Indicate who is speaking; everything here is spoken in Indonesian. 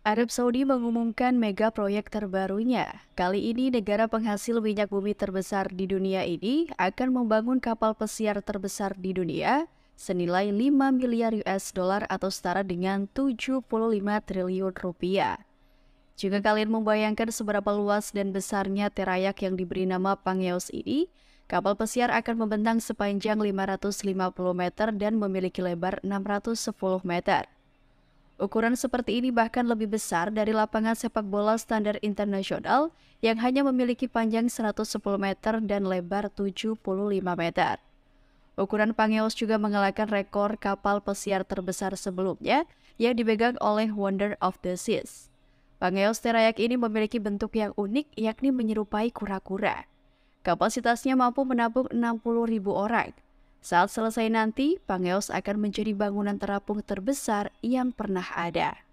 Speaker 1: Arab Saudi mengumumkan mega proyek terbarunya. Kali ini negara penghasil minyak bumi terbesar di dunia ini akan membangun kapal pesiar terbesar di dunia senilai 5 miliar US dollar atau setara dengan 75 triliun rupiah. Jika kalian membayangkan seberapa luas dan besarnya terayak yang diberi nama Pangeos ini, kapal pesiar akan membentang sepanjang 550 meter dan memiliki lebar 610 meter. Ukuran seperti ini bahkan lebih besar dari lapangan sepak bola standar internasional yang hanya memiliki panjang 110 meter dan lebar 75 meter. Ukuran Pangeos juga mengalahkan rekor kapal pesiar terbesar sebelumnya yang dipegang oleh Wonder of the Seas. Pangeos Terayak ini memiliki bentuk yang unik yakni menyerupai kura-kura. Kapasitasnya mampu menampung 60.000 orang saat selesai nanti, Pangeos akan menjadi bangunan terapung terbesar yang pernah ada.